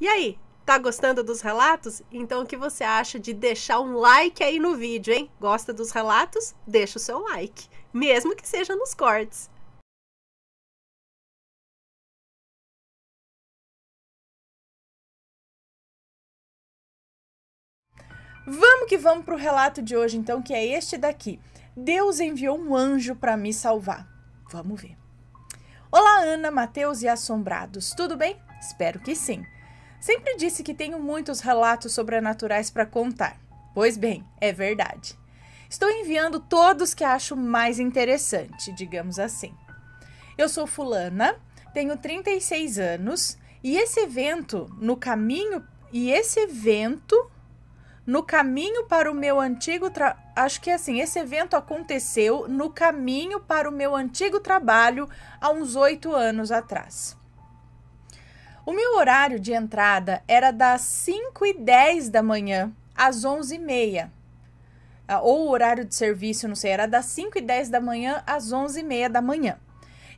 E aí, Tá gostando dos relatos? Então o que você acha de deixar um like aí no vídeo, hein? Gosta dos relatos? Deixa o seu like, mesmo que seja nos cortes. Vamos que vamos pro relato de hoje, então, que é este daqui. Deus enviou um anjo para me salvar. Vamos ver. Olá, Ana, Matheus e Assombrados. Tudo bem? Espero que sim. Sempre disse que tenho muitos relatos sobrenaturais para contar. Pois bem, é verdade. Estou enviando todos que acho mais interessante, digamos assim. Eu sou fulana, tenho 36 anos e esse evento no caminho e esse evento no caminho para o meu antigo tra... acho que é assim, esse evento aconteceu no caminho para o meu antigo trabalho há uns oito anos atrás. O meu horário de entrada era das 5 e 10 da manhã às 11 e meia. Ah, ou o horário de serviço, não sei, era das 5 e 10 da manhã às 11 e meia da manhã.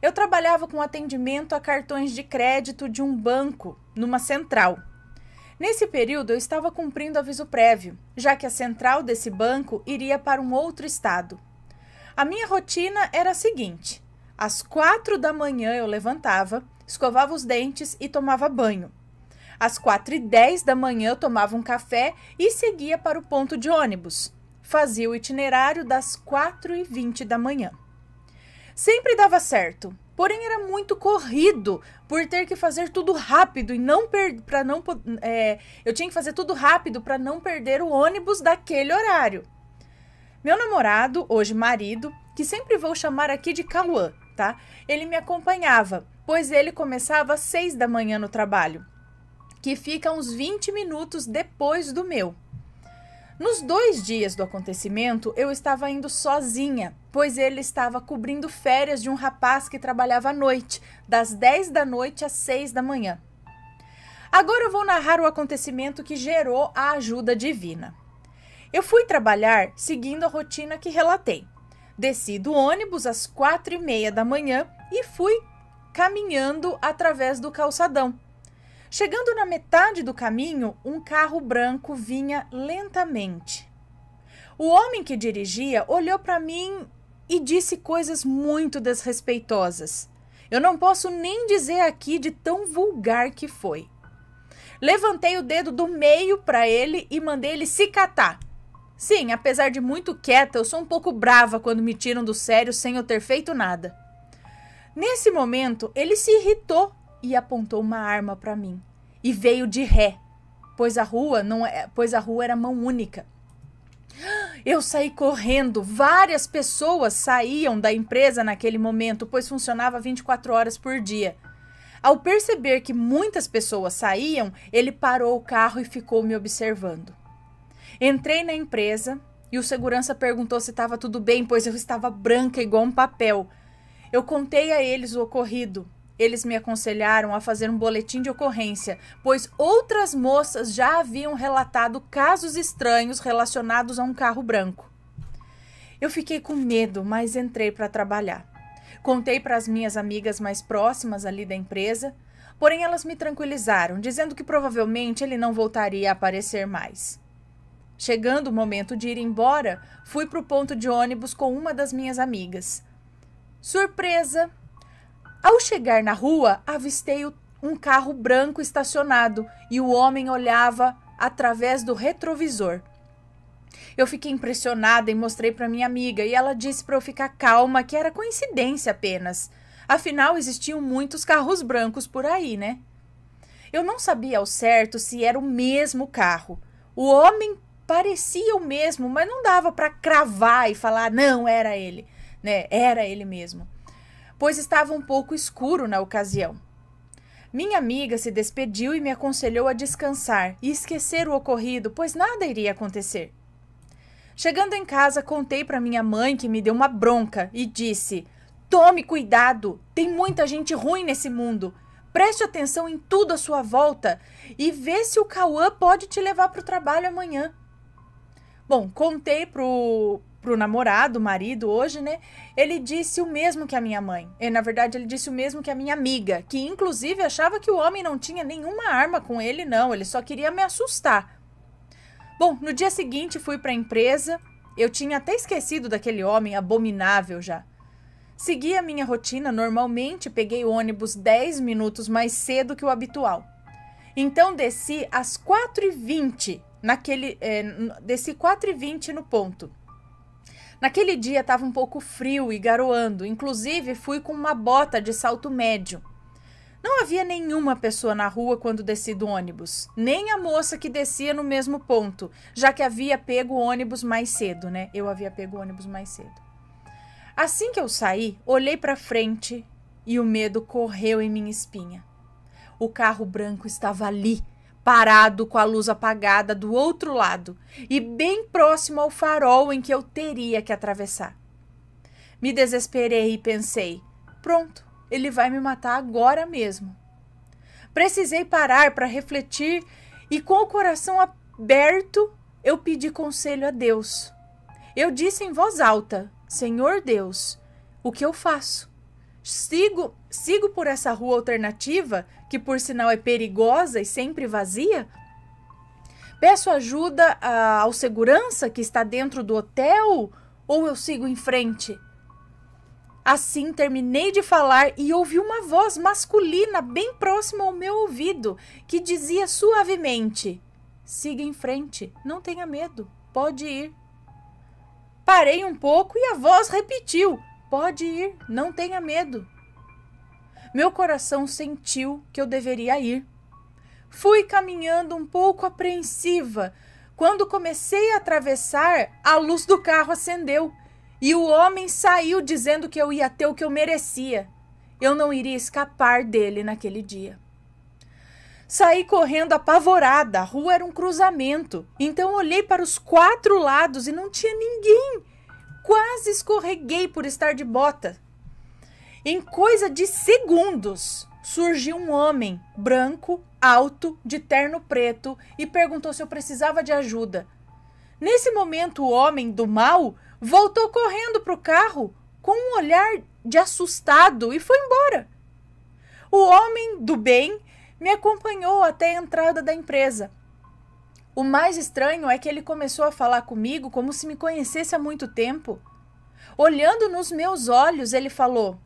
Eu trabalhava com atendimento a cartões de crédito de um banco, numa central. Nesse período, eu estava cumprindo aviso prévio, já que a central desse banco iria para um outro estado. A minha rotina era a seguinte: às quatro da manhã eu levantava, escovava os dentes e tomava banho. Às 4 e 10 da manhã tomava um café e seguia para o ponto de ônibus. Fazia o itinerário das 4 e 20 da manhã. Sempre dava certo, porém era muito corrido por ter que fazer tudo rápido e não para não é, eu tinha que fazer tudo rápido para não perder o ônibus daquele horário. Meu namorado, hoje marido, que sempre vou chamar aqui de Cauã, tá? Ele me acompanhava, pois ele começava às 6 da manhã no trabalho, que fica uns 20 minutos depois do meu. Nos dois dias do acontecimento, eu estava indo sozinha, pois ele estava cobrindo férias de um rapaz que trabalhava à noite, das 10 da noite às 6 da manhã. Agora eu vou narrar o acontecimento que gerou a ajuda divina. Eu fui trabalhar seguindo a rotina que relatei. Desci do ônibus às quatro e meia da manhã e fui caminhando através do calçadão. Chegando na metade do caminho, um carro branco vinha lentamente. O homem que dirigia olhou para mim e disse coisas muito desrespeitosas. Eu não posso nem dizer aqui de tão vulgar que foi. Levantei o dedo do meio para ele e mandei ele se catar. Sim, apesar de muito quieta, eu sou um pouco brava quando me tiram do sério sem eu ter feito nada. Nesse momento, ele se irritou e apontou uma arma para mim. E veio de ré, pois a rua não é, pois a rua era mão única. Eu saí correndo. Várias pessoas saíam da empresa naquele momento, pois funcionava 24 horas por dia. Ao perceber que muitas pessoas saíam, ele parou o carro e ficou me observando. Entrei na empresa e o segurança perguntou se estava tudo bem, pois eu estava branca igual um papel. Eu contei a eles o ocorrido. Eles me aconselharam a fazer um boletim de ocorrência, pois outras moças já haviam relatado casos estranhos relacionados a um carro branco. Eu fiquei com medo, mas entrei para trabalhar. Contei para as minhas amigas mais próximas ali da empresa, porém elas me tranquilizaram, dizendo que provavelmente ele não voltaria a aparecer mais. Chegando o momento de ir embora, fui para o ponto de ônibus com uma das minhas amigas. Surpresa! Ao chegar na rua, avistei um carro branco estacionado e o homem olhava através do retrovisor. Eu fiquei impressionada e mostrei para minha amiga, e ela disse para eu ficar calma, que era coincidência apenas. Afinal, existiam muitos carros brancos por aí, né? Eu não sabia ao certo se era o mesmo carro. O homem parecia o mesmo, mas não dava para cravar e falar, ah, não, era ele, né? Era ele mesmo. Pois estava um pouco escuro na ocasião. Minha amiga se despediu e me aconselhou a descansar e esquecer o ocorrido, pois nada iria acontecer. Chegando em casa, contei para minha mãe que me deu uma bronca e disse: Tome cuidado, tem muita gente ruim nesse mundo. Preste atenção em tudo à sua volta e vê se o Cauã pode te levar para o trabalho amanhã. Bom, contei pro, pro namorado, marido hoje, né? Ele disse o mesmo que a minha mãe. E, na verdade, ele disse o mesmo que a minha amiga, que inclusive achava que o homem não tinha nenhuma arma com ele, não. Ele só queria me assustar. Bom, no dia seguinte fui para a empresa. Eu tinha até esquecido daquele homem abominável já. Segui a minha rotina normalmente, peguei ônibus 10 minutos mais cedo que o habitual. Então desci às 4h20 naquele é, desci 4 e 20 no ponto. Naquele dia estava um pouco frio e garoando, inclusive fui com uma bota de salto médio. Não havia nenhuma pessoa na rua quando desci do ônibus, nem a moça que descia no mesmo ponto, já que havia pego o ônibus mais cedo, né? Eu havia pego o ônibus mais cedo. Assim que eu saí, olhei para frente e o medo correu em minha espinha. O carro branco estava ali, parado com a luz apagada do outro lado e bem próximo ao farol em que eu teria que atravessar. Me desesperei e pensei: pronto, ele vai me matar agora mesmo. Precisei parar para refletir e, com o coração aberto, eu pedi conselho a Deus. Eu disse em voz alta: Senhor Deus, o que eu faço? Sigo, sigo por essa rua alternativa, que por sinal é perigosa e sempre vazia? Peço ajuda a, ah, ao segurança que está dentro do hotel ou eu sigo em frente? Assim terminei de falar e ouvi uma voz masculina bem próxima ao meu ouvido que dizia suavemente: Siga em frente, não tenha medo, pode ir. Parei um pouco e a voz repetiu: Pode ir, não tenha medo. Meu coração sentiu que eu deveria ir. Fui caminhando um pouco apreensiva. Quando comecei a atravessar, a luz do carro acendeu e o homem saiu dizendo que eu ia ter o que eu merecia. Eu não iria escapar dele naquele dia. Saí correndo apavorada. A rua era um cruzamento. Então olhei para os quatro lados e não tinha ninguém quase escorreguei por estar de bota. Em coisa de segundos, surgiu um homem branco, alto, de terno preto e perguntou se eu precisava de ajuda. Nesse momento, o homem do mal voltou correndo para o carro com um olhar de assustado e foi embora. O homem do bem me acompanhou até a entrada da empresa o mais estranho é que ele começou a falar comigo como se me conhecesse há muito tempo. Olhando nos meus olhos, ele falou: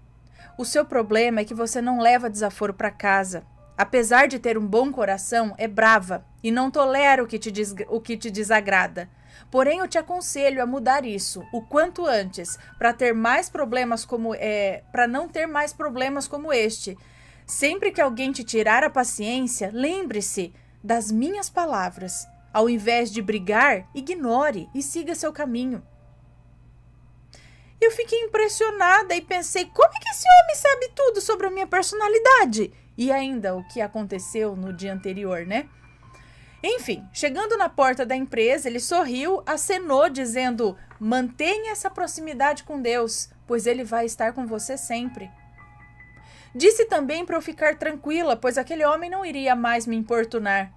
O seu problema é que você não leva desaforo para casa. Apesar de ter um bom coração, é brava e não tolera o que, te o que te desagrada. Porém, eu te aconselho a mudar isso o quanto antes, para ter mais problemas como é, para não ter mais problemas como este. Sempre que alguém te tirar a paciência, lembre-se das minhas palavras. Ao invés de brigar, ignore e siga seu caminho. Eu fiquei impressionada e pensei: como é que esse homem sabe tudo sobre a minha personalidade? E ainda o que aconteceu no dia anterior, né? Enfim, chegando na porta da empresa, ele sorriu, acenou, dizendo: mantenha essa proximidade com Deus, pois Ele vai estar com você sempre. Disse também para eu ficar tranquila, pois aquele homem não iria mais me importunar.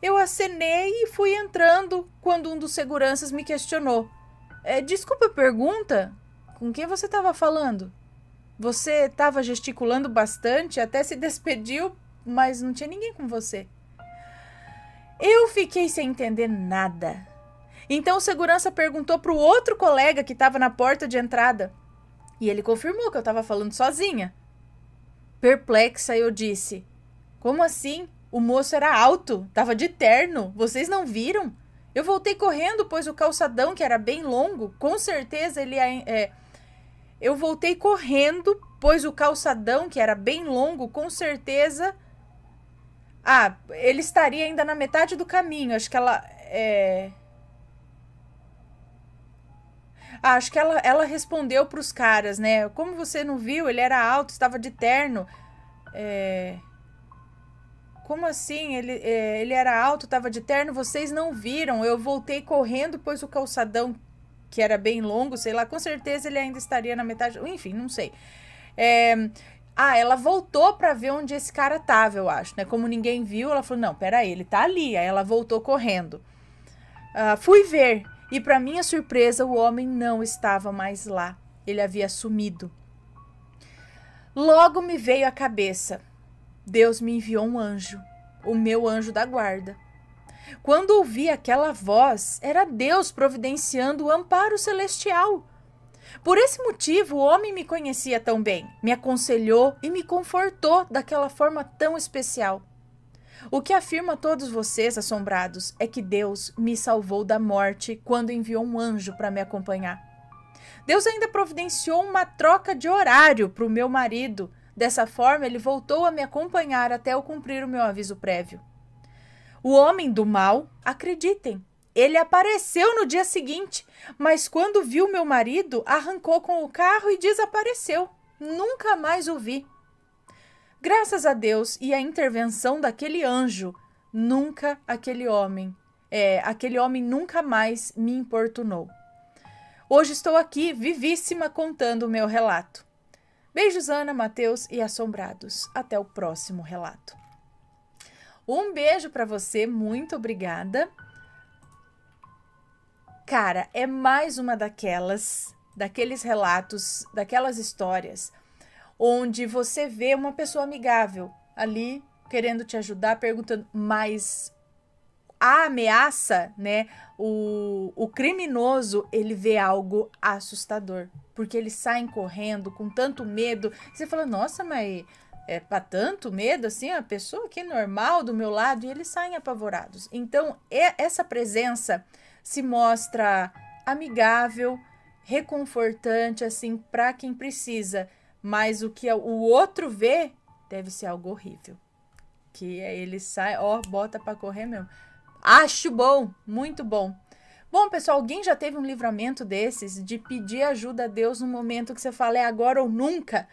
Eu acenei e fui entrando quando um dos seguranças me questionou. É, desculpa a pergunta, com quem você estava falando? Você estava gesticulando bastante, até se despediu, mas não tinha ninguém com você. Eu fiquei sem entender nada. Então o segurança perguntou para o outro colega que estava na porta de entrada. E ele confirmou que eu estava falando sozinha. Perplexa, eu disse: Como assim? O moço era alto, tava de terno, vocês não viram? Eu voltei correndo, pois o calçadão, que era bem longo, com certeza ele. É... Eu voltei correndo, pois o calçadão, que era bem longo, com certeza. Ah, ele estaria ainda na metade do caminho. Acho que ela. É... Ah, acho que ela, ela respondeu para os caras, né? Como você não viu, ele era alto, estava de terno. É... Como assim? Ele, é, ele era alto, tava de terno, vocês não viram. Eu voltei correndo, pois o calçadão, que era bem longo, sei lá, com certeza ele ainda estaria na metade. Enfim, não sei. É, ah, ela voltou para ver onde esse cara tava, eu acho, né? Como ninguém viu, ela falou: "Não, peraí, ele tá ali". Aí ela voltou correndo. Uh, fui ver e para minha surpresa, o homem não estava mais lá. Ele havia sumido. Logo me veio à cabeça: Deus me enviou um anjo, o meu anjo da guarda. Quando ouvi aquela voz, era Deus providenciando o amparo celestial. Por esse motivo, o homem me conhecia tão bem, me aconselhou e me confortou daquela forma tão especial. O que afirma a todos vocês, assombrados, é que Deus me salvou da morte quando enviou um anjo para me acompanhar. Deus ainda providenciou uma troca de horário para o meu marido, Dessa forma, ele voltou a me acompanhar até eu cumprir o meu aviso prévio. O homem do mal, acreditem, ele apareceu no dia seguinte, mas quando viu meu marido, arrancou com o carro e desapareceu. Nunca mais o vi. Graças a Deus e à intervenção daquele anjo, nunca aquele homem, é, aquele homem nunca mais me importunou. Hoje estou aqui, vivíssima, contando o meu relato. Beijos, Ana, Matheus e Assombrados. Até o próximo relato. Um beijo para você, muito obrigada. Cara, é mais uma daquelas, daqueles relatos, daquelas histórias onde você vê uma pessoa amigável ali querendo te ajudar, perguntando mais a ameaça, né? O, o criminoso ele vê algo assustador, porque eles saem correndo com tanto medo. você fala, nossa, mas é para tanto medo assim, a pessoa aqui é normal do meu lado e eles saem apavorados. Então, é, essa presença se mostra amigável, reconfortante assim para quem precisa, mas o que é, o outro vê deve ser algo horrível. Que é, ele sai, ó, bota para correr mesmo. Acho bom, muito bom. Bom, pessoal, alguém já teve um livramento desses de pedir ajuda a Deus no momento que você fala é agora ou nunca?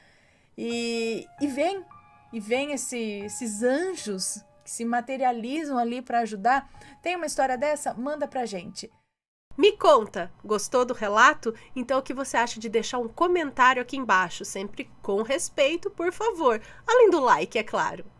E, e vem, e vem esse, esses anjos que se materializam ali para ajudar. Tem uma história dessa? Manda pra gente. Me conta, gostou do relato? Então o que você acha de deixar um comentário aqui embaixo, sempre com respeito, por favor, além do like, é claro.